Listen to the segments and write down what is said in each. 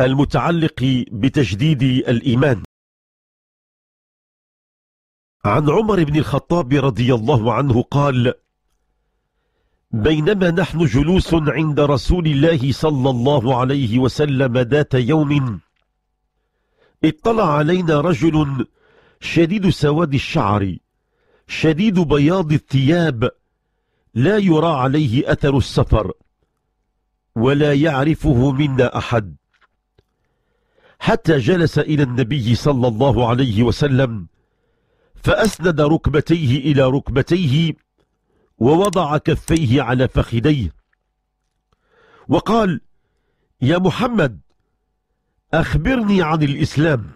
المتعلق بتجديد الإيمان عن عمر بن الخطاب رضي الله عنه قال بينما نحن جلوس عند رسول الله صلى الله عليه وسلم ذات يوم اطلع علينا رجل شديد سواد الشعر شديد بياض الثياب لا يرى عليه أثر السفر ولا يعرفه منا أحد حتى جلس إلى النبي صلى الله عليه وسلم فأسند ركبتيه إلى ركبتيه ووضع كفيه على فخديه وقال يا محمد أخبرني عن الإسلام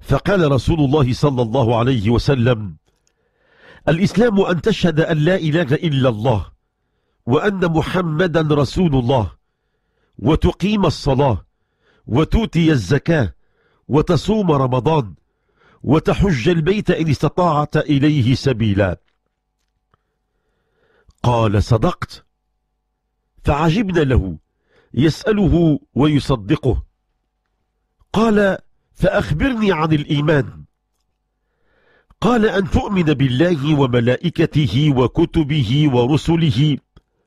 فقال رسول الله صلى الله عليه وسلم الإسلام أن تشهد أن لا إله إلا الله وأن محمدا رسول الله وتقيم الصلاة وتؤتي الزكاة وتصوم رمضان وتحج البيت إن استطاعت إليه سبيلا قال صدقت فعجبنا له يسأله ويصدقه قال فأخبرني عن الإيمان قال أن تؤمن بالله وملائكته وكتبه ورسله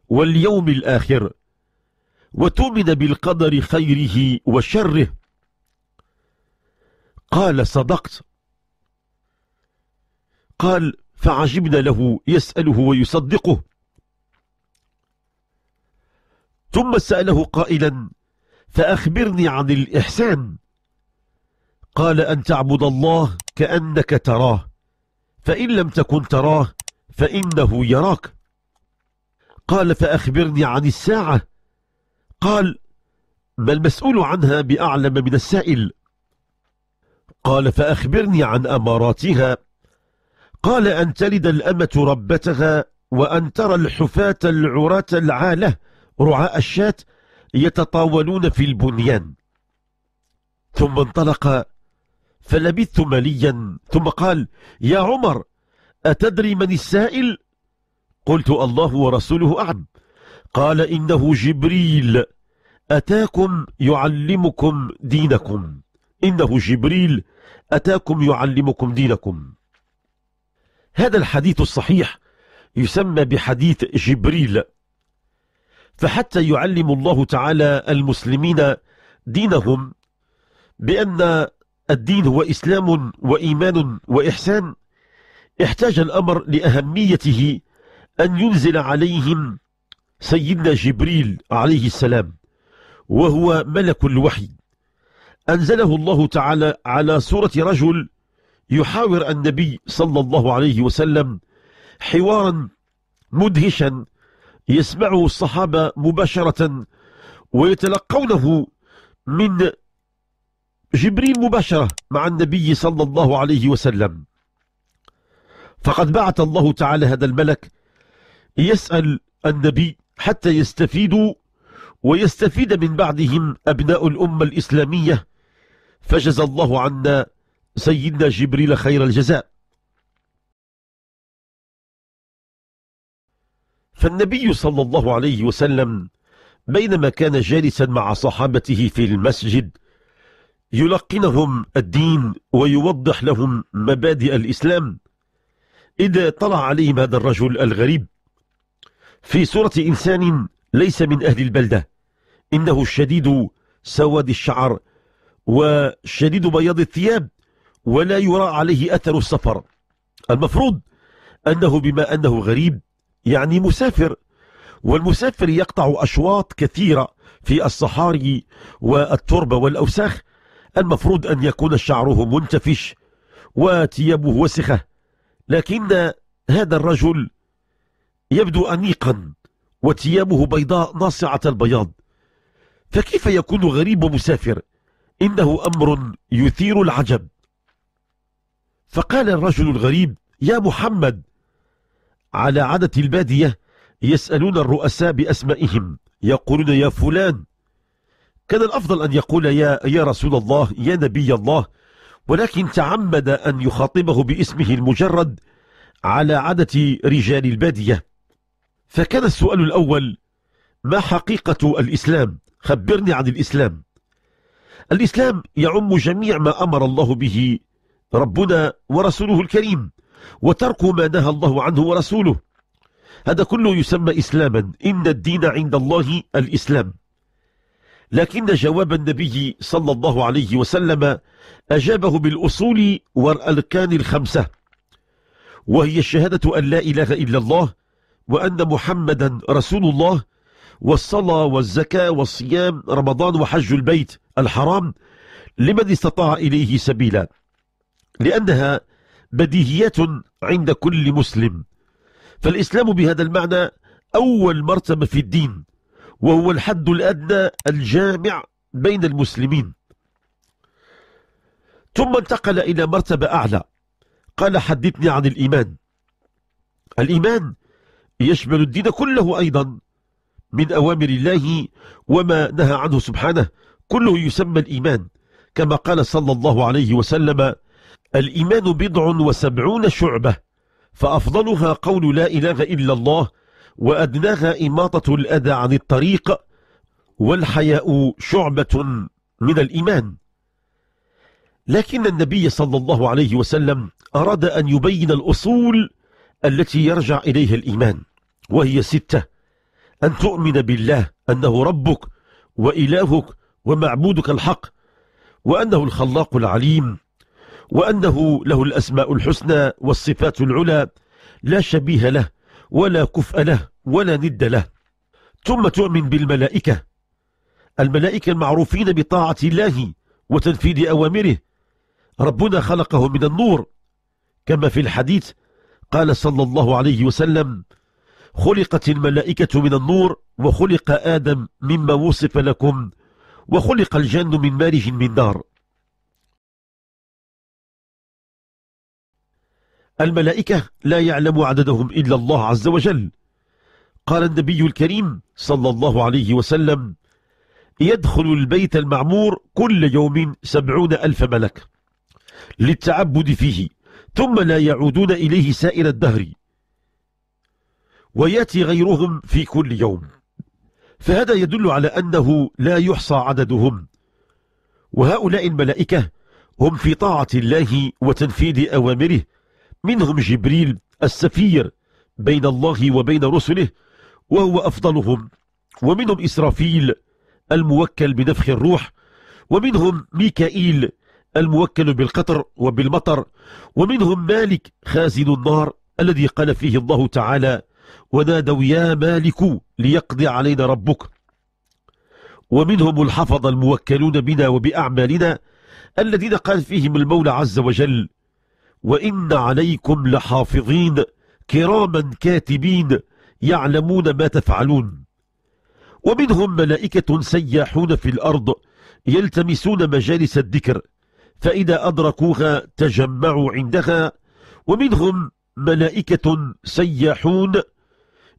واليوم الآخر وتؤمن بالقدر خيره وشره قال صدقت قال فعجبنا له يسأله ويصدقه ثم سأله قائلا فأخبرني عن الإحسان قال أن تعبد الله كأنك تراه فإن لم تكن تراه فإنه يراك قال فأخبرني عن الساعة قال ما المسؤول عنها بأعلم من السائل قال فأخبرني عن أماراتها قال أن تلد الأمة ربتها وأن ترى الحفاة العراة العالة رعاء الشاة يتطاولون في البنيان ثم انطلق فلبثت مليا ثم قال يا عمر أتدري من السائل؟ قلت الله ورسوله أعلم قال إنه جبريل أتاكم يعلمكم دينكم إنه جبريل أتاكم يعلمكم دينكم هذا الحديث الصحيح يسمى بحديث جبريل فحتى يعلم الله تعالى المسلمين دينهم بأن الدين هو إسلام وإيمان وإحسان احتاج الأمر لأهميته أن ينزل عليهم سيدنا نعم. جبريل عليه السلام وهو ملك الوحي أنزله الله تعالى على صورة رجل يحاور النبي صلى الله عليه وسلم حوارا مدهشا يسمعه الصحابة مباشرة ويتلقونه من جبريل مباشرة مع النبي صلى الله عليه وسلم فقد بعث الله تعالى هذا الملك يسأل النبي حتى يستفيدوا ويستفيد من بعدهم أبناء الأمة الإسلامية فجزى الله عنا سيدنا جبريل خير الجزاء فالنبي صلى الله عليه وسلم بينما كان جالسا مع صحابته في المسجد يلقنهم الدين ويوضح لهم مبادئ الإسلام إذا طلع عليهم هذا الرجل الغريب في صورة إنسان ليس من أهل البلدة إنه الشديد سواد الشعر وشديد بياض الثياب ولا يرى عليه أثر السفر المفروض أنه بما أنه غريب يعني مسافر والمسافر يقطع أشواط كثيرة في الصحاري والتربة والأوساخ المفروض أن يكون شعره منتفش وثيابه وسخة لكن هذا الرجل يبدو أنيقا وثيابه بيضاء ناصعة البياض فكيف يكون غريب ومسافر إنه أمر يثير العجب فقال الرجل الغريب يا محمد على عادة البادية يسألون الرؤساء بأسمائهم يقولون يا فلان كان الأفضل أن يقول يا, يا رسول الله يا نبي الله ولكن تعمد أن يخاطبه باسمه المجرد على عادة رجال البادية فكان السؤال الأول ما حقيقة الإسلام خبرني عن الإسلام الإسلام يعم جميع ما أمر الله به ربنا ورسوله الكريم وترك ما نهى الله عنه ورسوله هذا كله يسمى إسلاما إن الدين عند الله الإسلام لكن جواب النبي صلى الله عليه وسلم أجابه بالأصول والأركان الخمسة وهي الشهادة أن لا إله إلا الله وأن محمدا رسول الله والصلاة والزكاة والصيام رمضان وحج البيت الحرام لمن استطاع إليه سبيلا لأنها بديهيات عند كل مسلم فالإسلام بهذا المعنى أول مرتبة في الدين وهو الحد الأدنى الجامع بين المسلمين ثم انتقل إلى مرتبة أعلى قال حدثني عن الإيمان الإيمان يشمل الدين كله أيضا من أوامر الله وما نهى عنه سبحانه كله يسمى الإيمان كما قال صلى الله عليه وسلم الإيمان بضع وسبعون شعبة فأفضلها قول لا إله إلا الله وأدناها إماطة الأذى عن الطريق والحياء شعبة من الإيمان لكن النبي صلى الله عليه وسلم أراد أن يبين الأصول التي يرجع إليها الإيمان وهي ستة أن تؤمن بالله أنه ربك وإلهك ومعبودك الحق وأنه الخلاق العليم وأنه له الأسماء الحسنى والصفات العلى لا شبيه له ولا كفء له ولا ند له ثم تؤمن بالملائكة الملائكة المعروفين بطاعة الله وتنفيذ أوامره ربنا خلقه من النور كما في الحديث قال صلى الله عليه وسلم خلقت الملائكة من النور وخلق آدم مما وصف لكم وخلق الجن من مارج من نار الملائكة لا يعلم عددهم إلا الله عز وجل قال النبي الكريم صلى الله عليه وسلم يدخل البيت المعمور كل يوم سبعون ألف ملك للتعبد فيه ثم لا يعودون إليه سائر الدهر ويأتي غيرهم في كل يوم فهذا يدل على أنه لا يحصى عددهم وهؤلاء الملائكة هم في طاعة الله وتنفيذ أوامره منهم جبريل السفير بين الله وبين رسله وهو أفضلهم ومنهم إسرافيل الموكل بنفخ الروح ومنهم ميكائيل الموكل بالقطر وبالمطر ومنهم مالك خازن النار الذي قال فيه الله تعالى ونادوا يا مالك ليقضي علينا ربك ومنهم الحفظ الموكلون بنا وبأعمالنا الذين قال فيهم المولى عز وجل وإن عليكم لحافظين كراما كاتبين يعلمون ما تفعلون ومنهم ملائكة سياحون في الأرض يلتمسون مجالس الذكر فإذا أدركوها تجمعوا عندها ومنهم ملائكة سياحون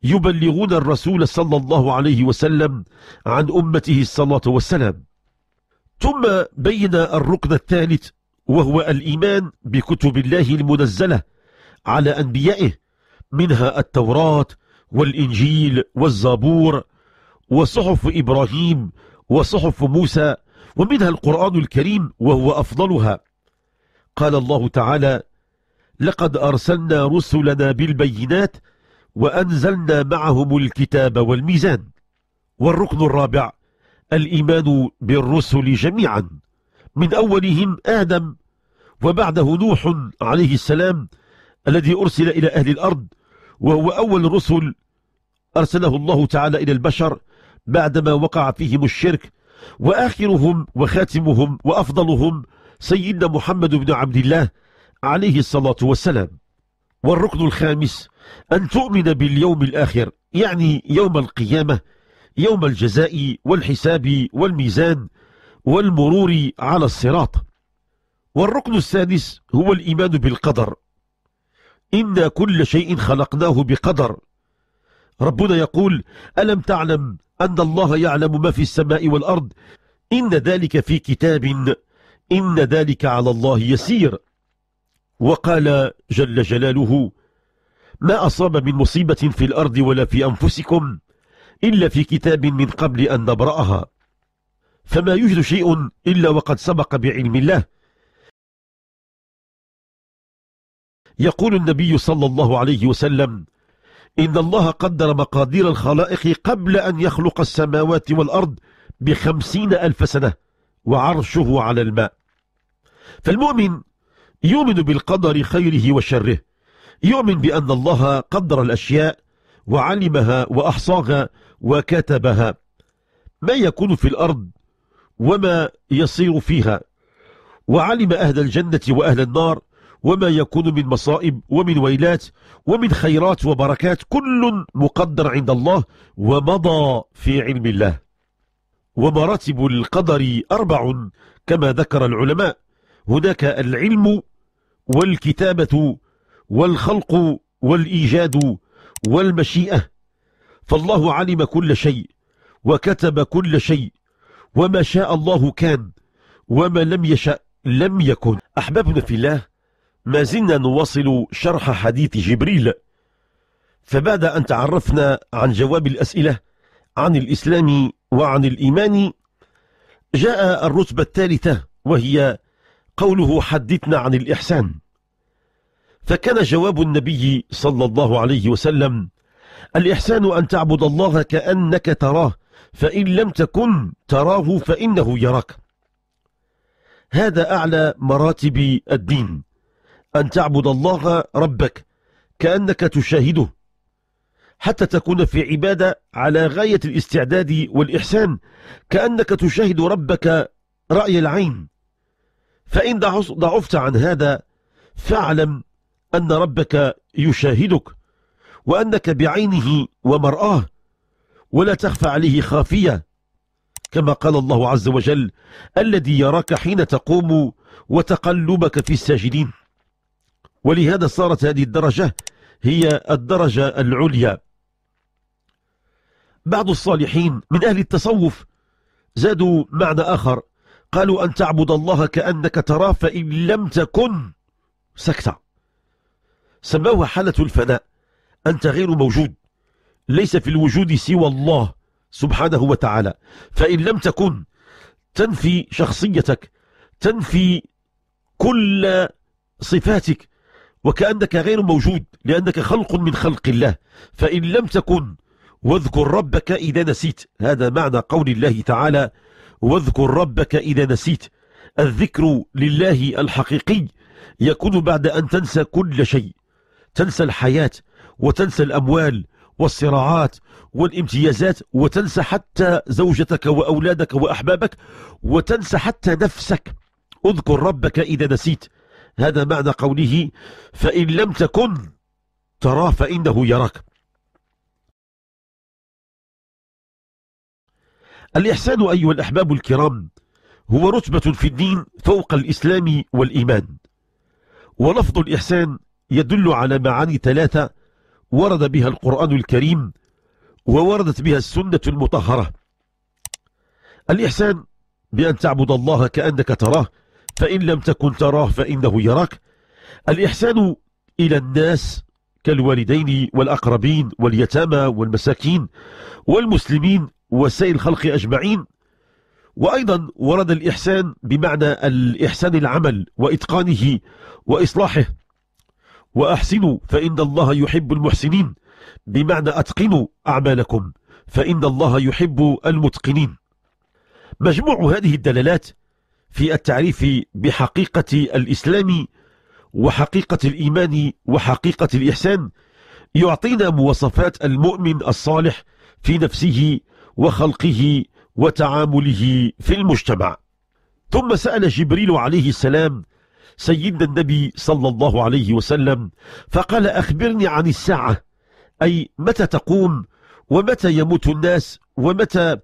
يبلغون الرسول صلى الله عليه وسلم عن أمته الصلاة والسلام ثم بين الركن الثالث وهو الإيمان بكتب الله المنزلة على أنبيائه منها التوراة والإنجيل والزبور وصحف إبراهيم وصحف موسى ومنها القرآن الكريم وهو أفضلها قال الله تعالى لقد أرسلنا رسلنا بالبينات وأنزلنا معهم الكتاب والميزان والركن الرابع الإيمان بالرسل جميعا من أولهم آدم وبعده نوح عليه السلام الذي أرسل إلى أهل الأرض وهو أول رسل أرسله الله تعالى إلى البشر بعدما وقع فيهم الشرك وآخرهم وخاتمهم وأفضلهم سيدنا محمد بن عبد الله عليه الصلاة والسلام والركن الخامس أن تؤمن باليوم الآخر يعني يوم القيامة يوم الجزاء والحساب والميزان والمرور على الصراط والركن السادس هو الإيمان بالقدر إن كل شيء خلقناه بقدر ربنا يقول ألم تعلم أن الله يعلم ما في السماء والأرض إن ذلك في كتاب إن ذلك على الله يسير وقال جل جلاله ما أصاب من مصيبة في الأرض ولا في أنفسكم إلا في كتاب من قبل أن نبرأها فما يوجد شيء إلا وقد سبق بعلم الله يقول النبي صلى الله عليه وسلم إن الله قدر مقادير الخلائق قبل أن يخلق السماوات والأرض بخمسين ألف سنة وعرشه على الماء فالمؤمن يؤمن بالقدر خيره وشره يؤمن بأن الله قدر الأشياء وعلمها وأحصاها وكتبها ما يكون في الأرض وما يصير فيها وعلم أهل الجنة وأهل النار وما يكون من مصائب ومن ويلات ومن خيرات وبركات كل مقدر عند الله ومضى في علم الله ومراتب القدر أربع كما ذكر العلماء هناك العلم والكتابة والخلق والإيجاد والمشيئة فالله علم كل شيء وكتب كل شيء وما شاء الله كان وما لم يشأ لم يكن أحبابنا في الله ما زلنا نواصل شرح حديث جبريل فبعد أن تعرفنا عن جواب الأسئلة عن الإسلام وعن الإيمان جاء الرتبة الثالثة وهي قوله حدثنا عن الإحسان فكان جواب النبي صلى الله عليه وسلم الإحسان أن تعبد الله كأنك تراه فإن لم تكن تراه فإنه يراك هذا أعلى مراتب الدين أن تعبد الله ربك كأنك تشاهده حتى تكون في عبادة على غاية الاستعداد والإحسان كأنك تشاهد ربك رأي العين فإن ضعفت عن هذا فاعلم أن ربك يشاهدك وأنك بعينه ومرآه ولا تخفى عليه خافية كما قال الله عز وجل الذي يراك حين تقوم وتقلبك في الساجدين ولهذا صارت هذه الدرجة هي الدرجة العليا بعض الصالحين من أهل التصوف زادوا معنى آخر قالوا أن تعبد الله كأنك تراه فإن لم تكن سكتة سموها حالة الفناء أنت غير موجود ليس في الوجود سوى الله سبحانه وتعالى فإن لم تكن تنفي شخصيتك تنفي كل صفاتك وكأنك غير موجود لأنك خلق من خلق الله فإن لم تكن واذكر ربك إذا نسيت هذا معنى قول الله تعالى واذكر ربك إذا نسيت الذكر لله الحقيقي يكون بعد أن تنسى كل شيء تنسى الحياة وتنسى الأموال والصراعات والامتيازات وتنسى حتى زوجتك وأولادك وأحبابك وتنسى حتى نفسك اذكر ربك إذا نسيت هذا معنى قوله فإن لم تكن تراه فإنه يراك الإحسان أيها الأحباب الكرام هو رتبة في الدين فوق الإسلام والإيمان ولفظ الإحسان يدل على معاني ثلاثة ورد بها القرآن الكريم ووردت بها السنة المطهرة الإحسان بأن تعبد الله كأنك تراه فإن لم تكن تراه فإنه يراك الإحسان إلى الناس كالوالدين والأقربين واليتامى والمساكين والمسلمين وسائر الخلق أجمعين وأيضا ورد الإحسان بمعنى الإحسان العمل وإتقانه وإصلاحه وأحسنوا فإن الله يحب المحسنين بمعنى أتقنوا أعمالكم فإن الله يحب المتقنين مجموع هذه الدلالات في التعريف بحقيقة الإسلام وحقيقة الإيمان وحقيقة الإحسان يعطينا مواصفات المؤمن الصالح في نفسه وخلقه وتعامله في المجتمع ثم سأل جبريل عليه السلام سيدنا النبي صلى الله عليه وسلم فقال أخبرني عن الساعة أي متى تقوم ومتى يموت الناس ومتى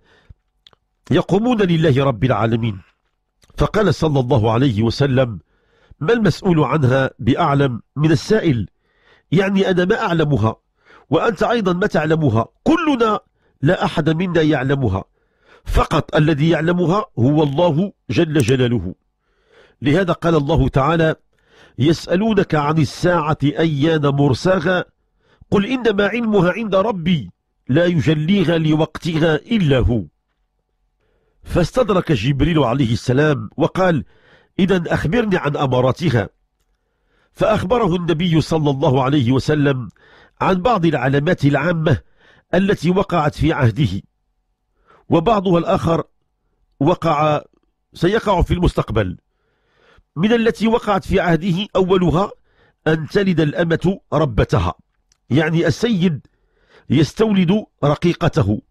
يقومون لله رب العالمين فقال صلى الله عليه وسلم ما المسؤول عنها بأعلم من السائل يعني أنا ما أعلمها وأنت أيضا ما تعلمها كلنا لا أحد منا يعلمها فقط الذي يعلمها هو الله جل جلاله لهذا قال الله تعالى يسألونك عن الساعة أيان مرساها قل إنما علمها عند ربي لا يجليها لوقتها إلا هو فاستدرك جبريل عليه السلام وقال إذا أخبرني عن أماراتها فأخبره النبي صلى الله عليه وسلم عن بعض العلامات العامة التي وقعت في عهده وبعضها الآخر وقع سيقع في المستقبل من التي وقعت في عهده أولها أن تلد الأمة ربتها يعني السيد يستولد رقيقته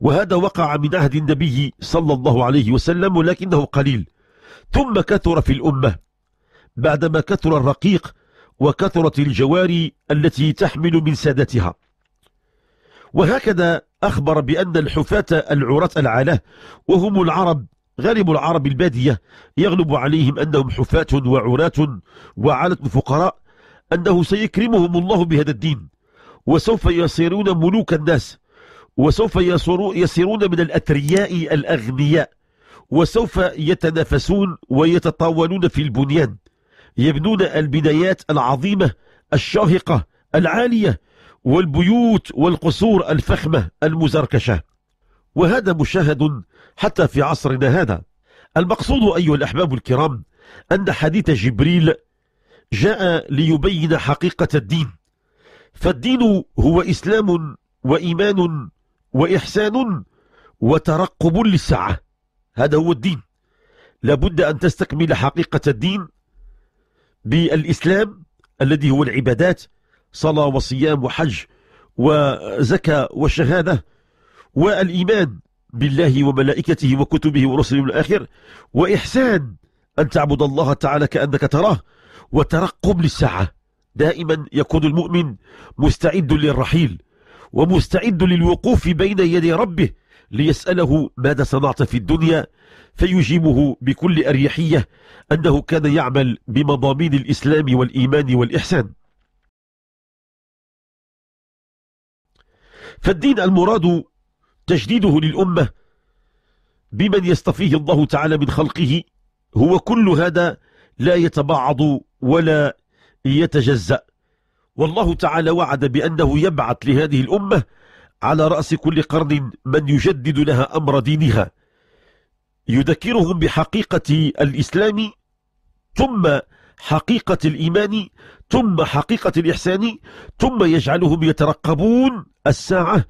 وهذا وقع من عهد النبي صلى الله عليه وسلم ولكنه قليل ثم كثر في الأمة بعدما كثر الرقيق وكثرت الجواري التي تحمل من سادتها وهكذا أخبر بأن الحفاة العراة العلاه وهم العرب غالب العرب البادية يغلب عليهم أنهم حفاة وعراة وعالة فقراء أنه سيكرمهم الله بهذا الدين وسوف يصيرون ملوك الناس وسوف يصيرون من الأثرياء الأغنياء وسوف يتنافسون ويتطاولون في البنيان يبنون البنايات العظيمة الشاهقة العالية والبيوت والقصور الفخمة المزركشة وهذا مشاهد حتى في عصرنا هذا المقصود أيها الأحباب الكرام أن حديث جبريل جاء ليبين حقيقة الدين فالدين هو إسلام وإيمان وإحسان وترقب للساعة هذا هو الدين لابد أن تستكمل حقيقة الدين بالإسلام الذي هو العبادات صلاة وصيام وحج وزكاة وشهادة والإيمان بالله وملائكته وكتبه ورسله الآخر وإحسان أن تعبد الله تعالى كأنك تراه وترقب للساعة دائما يكون المؤمن مستعد للرحيل ومستعد للوقوف بين يدي ربه ليسأله ماذا صنعت في الدنيا فيجيبه بكل أريحية أنه كان يعمل بمضامين الإسلام والإيمان والإحسان فالدين المراد تجديده للأمة بمن يستفيه الله تعالى من خلقه هو كل هذا لا يتبعض ولا يتجزأ والله تعالى وعد بأنه يبعث لهذه الأمة على رأس كل قرن من يجدد لها أمر دينها يذكرهم بحقيقة الإسلام ثم حقيقة الإيمان ثم حقيقة الإحسان ثم يجعلهم يترقبون الساعة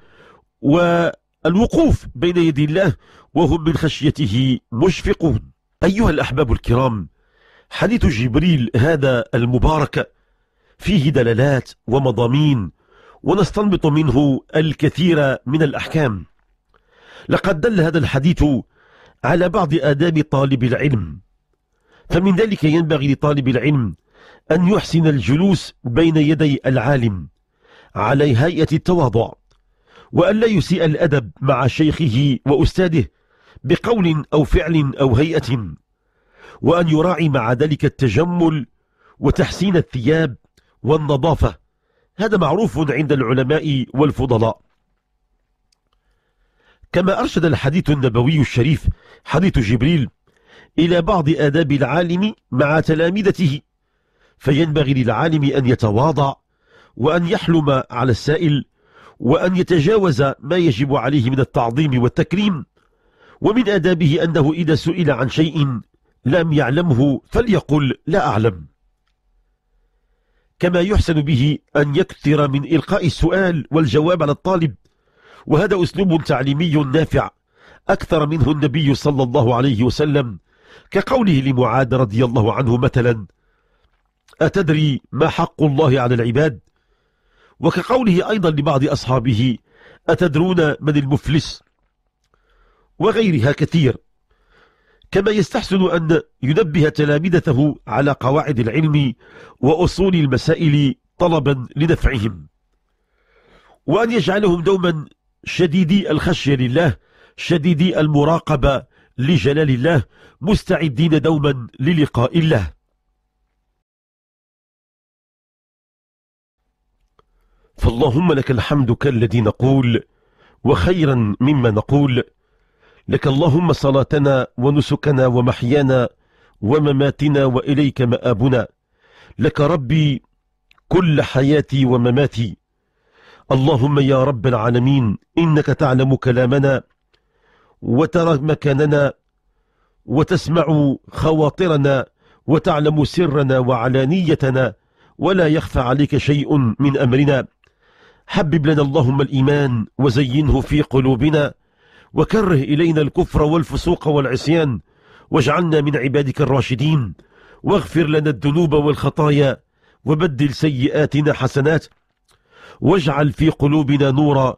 و الوقوف بين يدي الله وهم من خشيته مشفقون أيها الأحباب الكرام حديث جبريل هذا المبارك فيه دلالات ومضامين ونستنبط منه الكثير من الأحكام لقد دل هذا الحديث على بعض آداب طالب العلم فمن ذلك ينبغي لطالب العلم أن يحسن الجلوس بين يدي العالم على هيئة التواضع وأن لا يسيء الأدب مع شيخه وأستاذه بقول أو فعل أو هيئة وأن يراعي مع ذلك التجمل وتحسين الثياب والنظافة هذا معروف عند العلماء والفضلاء كما أرشد الحديث النبوي الشريف حديث جبريل إلى بعض آداب العالم مع تلامذته فينبغي للعالم أن يتواضع وأن يحلم على السائل وأن يتجاوز ما يجب عليه من التعظيم والتكريم ومن أدابه أنه إذا سئل عن شيء لم يعلمه فليقل لا أعلم كما يحسن به أن يكثر من إلقاء السؤال والجواب على الطالب وهذا أسلوب تعليمي نافع أكثر منه النبي صلى الله عليه وسلم كقوله لمعاذ رضي الله عنه مثلا أتدري ما حق الله على العباد وكقوله أيضا لبعض أصحابه أتدرون من المفلس وغيرها كثير كما يستحسن أن ينبه تلامذته على قواعد العلم وأصول المسائل طلبا لنفعهم وأن يجعلهم دوما شديدي الخشية لله شديدي المراقبة لجلال الله مستعدين دوما للقاء الله فاللهم لك الحمد كالذي نقول وخيرا مما نقول لك اللهم صلاتنا ونسكنا ومحيانا ومماتنا وإليك مآبنا لك ربي كل حياتي ومماتي اللهم يا رب العالمين إنك تعلم كلامنا وترى مكاننا وتسمع خواطرنا وتعلم سرنا وعلانيتنا ولا يخفى عليك شيء من أمرنا حبب لنا اللهم الإيمان وزينه في قلوبنا وكره إلينا الكفر والفسوق والعصيان واجعلنا من عبادك الراشدين واغفر لنا الذنوب والخطايا وبدل سيئاتنا حسنات واجعل في قلوبنا نورا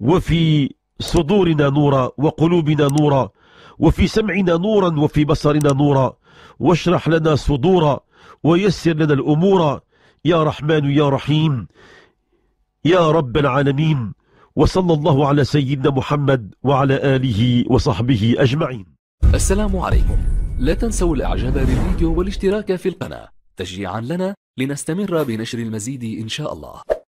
وفي صدورنا نورا وقلوبنا نورا وفي سمعنا نورا وفي بصرنا نورا واشرح لنا صدورا ويسر لنا الأمور يا رحمن يا رحيم يا رب العالمين وصلى الله على سيدنا محمد وعلى آله وصحبه أجمعين السلام عليكم لا تنسوا الإعجاب بالفيديو والاشتراك في القناة تشجيعا لنا لنستمر بنشر المزيد إن شاء الله